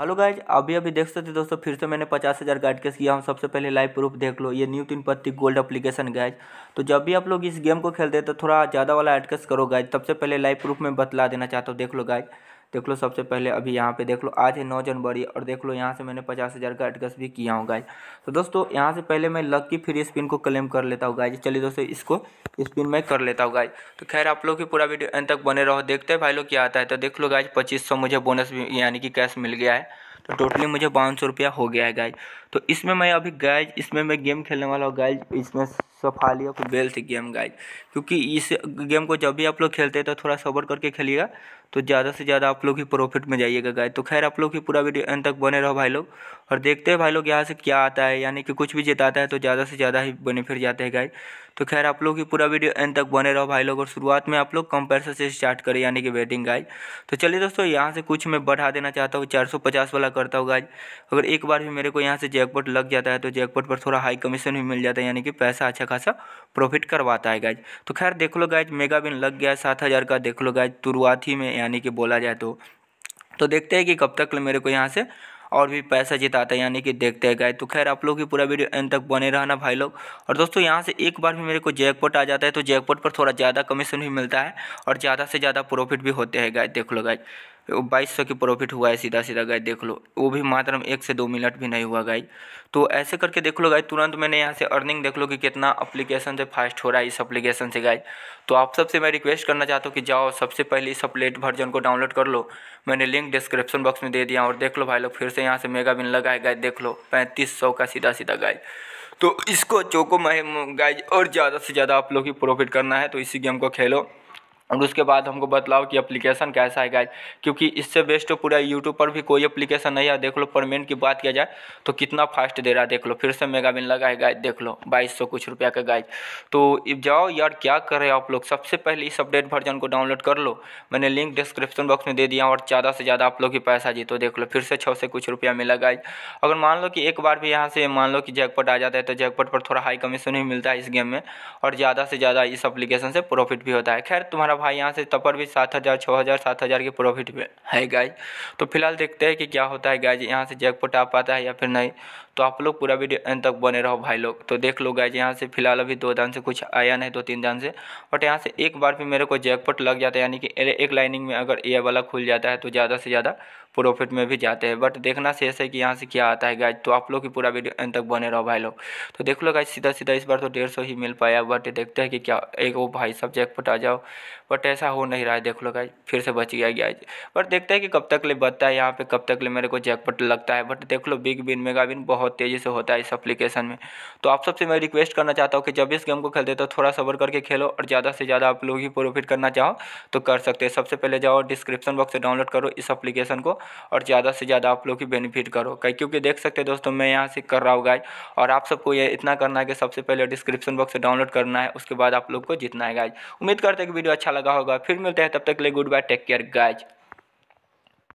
hello guys अभी अभी देख सकते दोस्तों फिर से मैंने पचास हज़ार गाइड केस किया हम सबसे पहले लाइव प्रूफ देख लो ये न्यू तीन पत्ती गोल्ड अप्लीकेशन गाइज तो जब भी आप लोग इस गेम को खेलते हैं तो थोड़ा ज़्यादा वाला एडकेस करो गाइज सबसे पहले लाइव प्रूफ में बतला देना चाहता हूँ देख लो गाइज देख लो सबसे पहले अभी यहाँ पे देख लो आज है नौ जनवरी और देख लो यहाँ से मैंने पचास हज़ार का एडगस भी किया हूँ गाइज तो दोस्तों यहाँ से पहले मैं लग की फ्री स्पिन को क्लेम कर लेता हूँ गाइज चलिए दोस्तों इसको स्पिन मैं कर लेता हूँ गाइज तो खैर आप लोग की पूरा वीडियो एंड तक बने रहो देखते हैं भाई लोग क्या आता है तो देख लो गाइज पच्चीस मुझे बोनस यानी कि कैश मिल गया है तो टोटली मुझे पाँच सौ रुपया हो गया है गाइज तो इसमें मैं अभी गाइज इसमें मैं गेम खेलने वाला हूँ गाइज इसमें सफाली ऑफ बेल्थ गेम गाइज क्योंकि इस गेम को जब भी आप लोग खेलते हैं तो थोड़ा सबर करके खेलिएगा तो ज़्यादा से ज़्यादा आप लोग ही प्रॉफिट में जाइएगा गाइज तो खैर आप लोग ही पूरा वीडियो एंड तक बने रहो भाई लोग और देखते हैं भाई लोग यहाँ से क्या आता है यानी कि कुछ भी जिताता है तो ज़्यादा से ज़्यादा ही बेनिफिट जाते हैं गाइज तो खैर आप लोग ही पूरा वीडियो एंड तक बने रहो भाई लोग और शुरुआत में आप लोग पैसे से स्टार्ट करें यानी कि वेटिंग गाइज तो चलिए दोस्तों यहाँ से कुछ मैं बढ़ा देना चाहता हूँ चार सौ पचास वाला करता हूँ गाइज अगर एक बार भी मेरे को यहाँ से जैकपोट लग जाता है तो जैकपोट पर थोड़ा हाई कमीशन भी मिल जाता है यानी कि पैसा अच्छा खासा प्रॉफिट करवाता है गाइज तो खैर देख लो गाइज मेगा बिन लग गया सात हज़ार का देख लो गाइज शुरुआत ही में यानी कि बोला जाए तो तो देखते हैं कि कब तक मेरे को यहाँ से और भी पैसा जिताता है यानी कि देखते हैं गाय तो खैर आप लोग की पूरा वीडियो एंड तक बने रहना भाई लोग और दोस्तों यहाँ से एक बार भी मेरे को जैकपॉट आ जाता है तो जैकपॉट पर थोड़ा ज़्यादा कमीशन भी मिलता है और ज़्यादा से ज़्यादा प्रॉफिट भी होते हैं गाय देख लो गाय बाईस सौ की प्रॉफिट हुआ है सीधा सीधा गाय देख लो वो भी मात्र एक से दो मिनट भी नहीं हुआ गाय तो ऐसे करके देख लो गाय तुरंत मैंने यहाँ से अर्निंग देख लो कि कितना अप्लीकेशन से फास्ट हो रहा है इस अप्लीकेशन से गाय तो आप सबसे मैं रिक्वेस्ट करना चाहता हूँ कि जाओ सबसे पहले इस अपलेट वर्जन को डाउनलोड कर लो मैंने लिंक डिस्क्रिप्शन बॉक्स में दे दिया और देख लो भाई लोग फिर से यहाँ से मेगा बिन लगाए गाय देख लो पैंतीस सौ का सीधा सीधा गाय तो इसको चोको गाय और ज़्यादा से ज़्यादा आप लोग की प्रॉफिट करना है तो इसी गेम को खेलो और उसके बाद हमको बताओ कि एप्लीकेशन कैसा है गाइज क्योंकि इससे बेस्ट तो पूरा यूट्यूब पर भी कोई एप्लीकेशन नहीं है देख लो परमेंट की बात किया जाए तो कितना फास्ट दे रहा है देख लो फिर से मेगा बिन लगा है गाइज देख लो बाईस सौ कुछ रुपया का गाइज तो जाओ यार क्या कर रहे हो आप लोग सबसे पहले इस अपडेट वर्जन को डाउनलोड कर लो मैंने लिंक डिस्क्रिप्शन बॉक्स में दे दिया और ज़्यादा से ज़्यादा आप लोग ही पैसा जीतो देख लो फिर से छः से कुछ रुपया मिला गाइज अगर मान लो कि एक बार भी यहाँ से मान लो कि जैकपट आ जाता है तो जैकपट पर थोड़ा हाई कमीशन ही मिलता है इस गेम में और ज़्यादा से ज़्यादा इस अप्लीकेशन से प्रॉफिट भी होता है खैर तुम्हारा भाई यहाँ से पर भी सात हज़ार छः हज़ार सात हज़ार की प्रॉफिट में है गाइज तो फिलहाल देखते हैं कि क्या होता है गाइज यहाँ से जैकपॉट आ पाता है या फिर नहीं तो आप लोग पूरा वीडियो एंड तक बने रहो भाई लोग तो देख लो गाइज यहाँ से फिलहाल अभी दो दान से कुछ आया नहीं दो तीन दान से बट यहाँ से एक बार भी मेरे को जैकपॉट लग जाता है यानी कि एक लाइनिंग में अगर ए वाला खुल जाता है तो ज़्यादा से ज़्यादा प्रॉफिट में भी जाते हैं बट देखना शेष है कि यहाँ से क्या आता है गाइज तो आप लोग ही पूरा वीडियो एंड तक बने रहो भाई लोग तो देख लो गाइज सीधा सीधा इस बार तो डेढ़ सौ ही मिल पाया बट देखते हैं कि क्या एक वो भाई सब जैकपॉट आ जाओ बट ऐसा हो नहीं रहा है देख लो गाइज फिर से बच गया गया बट देखते हैं कि कब तक ले बचता है यहाँ पे कब तक ले मेरे को जैकपट लगता है बट देख लो बिग बिन मेगा बिन बहुत तेज़ी से होता है इस अप्लीकेशन में तो आप सबसे मैं रिक्वेस्ट करना चाहता हूँ कि जब इस गेम को खेलते तो थोड़ा सबर करके खेलो और ज़्यादा से ज़्यादा आप लोग ही प्रॉफिट करना चाहो तो कर सकते हैं सबसे पहले जाओ डिस्क्रिप्शन बॉक्स से डाउनलोड करो इस अप्लीकेशन को और ज़्यादा से ज़्यादा आप लोग ही बेनिफिट करो क्योंकि देख सकते हैं दोस्तों मैं यहाँ से कर रहा हूँ गाइज और आप सबको ये इतना करना है कि सबसे पहले डिस्क्रिप्शन बॉक्स से डाउनलोड करना है उसके बाद आप लोग को जितना है गाइज उम्मीद करते हैं कि वीडियो अच्छा लगा होगा फिर मिलते हैं तब तक के लिए goodbye take care guys